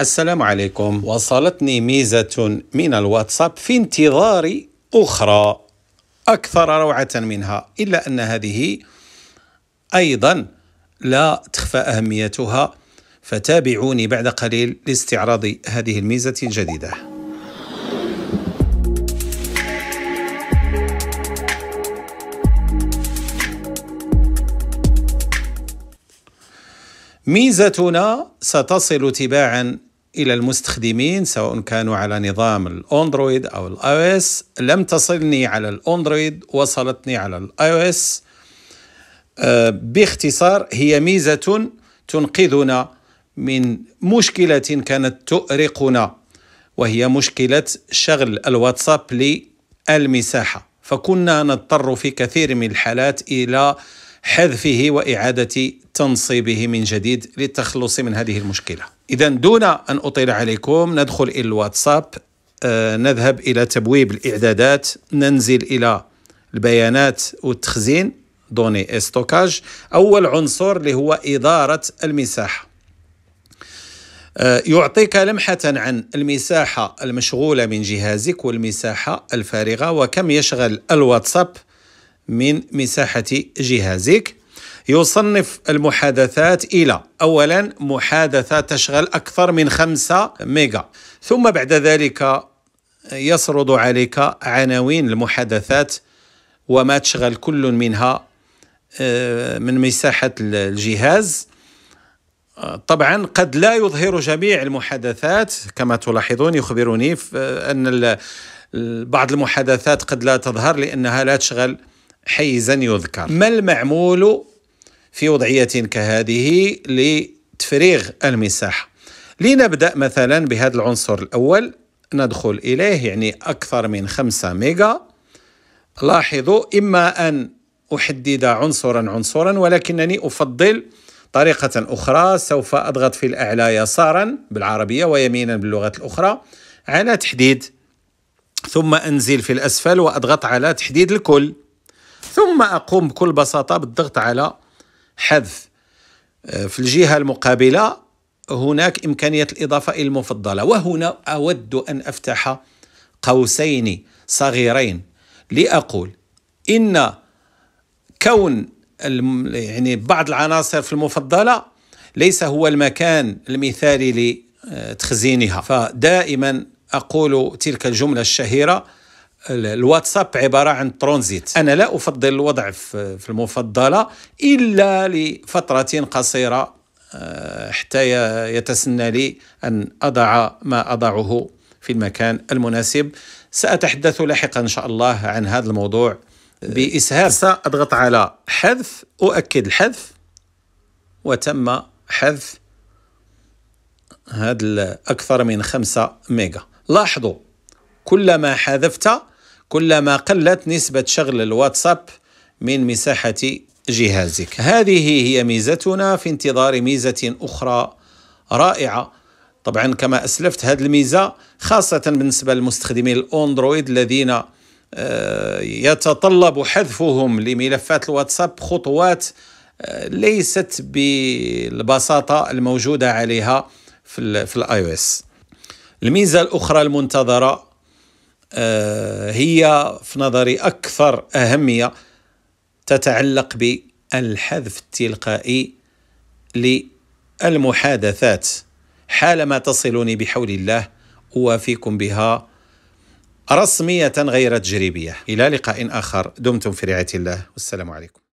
السلام عليكم وصلتني ميزة من الواتساب في انتظار أخرى أكثر روعة منها إلا أن هذه أيضا لا تخفى أهميتها فتابعوني بعد قليل لاستعراض هذه الميزة الجديدة ميزتنا ستصل تباعا الى المستخدمين سواء كانوا على نظام الاندرويد او الاي او اس لم تصلني على الاندرويد وصلتني على الاي او آه، اس باختصار هي ميزه تنقذنا من مشكله كانت تؤرقنا وهي مشكله شغل الواتساب للمساحه فكنا نضطر في كثير من الحالات الى حذفه واعاده تنصيبه من جديد للتخلص من هذه المشكله. اذا دون ان اطيل عليكم ندخل الى الواتساب آه نذهب الى تبويب الاعدادات ننزل الى البيانات والتخزين دوني استوكاج اول عنصر اللي هو اداره المساحه آه، يعطيك لمحة عن المساحة المشغولة من جهازك والمساحة الفارغة وكم يشغل الواتساب من مساحة جهازك يصنف المحادثات إلى أولا محادثة تشغل أكثر من 5 ميجا ثم بعد ذلك يسرد عليك عناوين المحادثات وما تشغل كل منها آه، من مساحة الجهاز طبعا قد لا يظهر جميع المحادثات كما تلاحظون يخبرني أن بعض المحادثات قد لا تظهر لأنها لا تشغل حيزا يذكر ما المعمول في وضعية كهذه لتفريغ المساحة لنبدأ مثلا بهذا العنصر الأول ندخل إليه يعني أكثر من 5 ميجا لاحظوا إما أن أحدد عنصرا عنصرا ولكنني أفضل طريقة أخرى سوف أضغط في الأعلى يسارا بالعربية ويمينا باللغة الأخرى على تحديد ثم أنزل في الأسفل وأضغط على تحديد الكل ثم أقوم بكل بساطة بالضغط على حذف آه، في الجهة المقابلة هناك إمكانية الإضافة إلى المفضلة وهنا أود أن أفتح قوسين صغيرين لأقول إن كون يعني بعض العناصر في المفضلة ليس هو المكان المثالي لتخزينها فدائما أقول تلك الجملة الشهيرة الواتساب عبارة عن ترونزيت أنا لا أفضل الوضع في المفضلة إلا لفترة قصيرة آه، حتى يتسنى لي أن أضع ما أضعه في المكان المناسب سأتحدث لاحقا إن شاء الله عن هذا الموضوع بإسهاب سأضغط على حذف أؤكد الحذف وتم حذف هذا أكثر من خمسة ميجا لاحظوا كلما حذفت كلما قلت نسبة شغل الواتساب من مساحة جهازك هذه هي ميزتنا في انتظار ميزة أخرى رائعة طبعا كما أسلفت هذه الميزة خاصة بالنسبة لمستخدمي الأندرويد الذين آه، يتطلب حذفهم لملفات الواتساب خطوات آه، ليست بالبساطة الموجودة عليها في الاي او اس الميزة الأخرى المنتظرة آه، هي في نظري أكثر أهمية تتعلق بالحذف التلقائي للمحادثات حالما تصلني بحول الله أوافيكم بها رسمية غير تجريبية إلى لقاء آخر دمتم في رعاية الله والسلام عليكم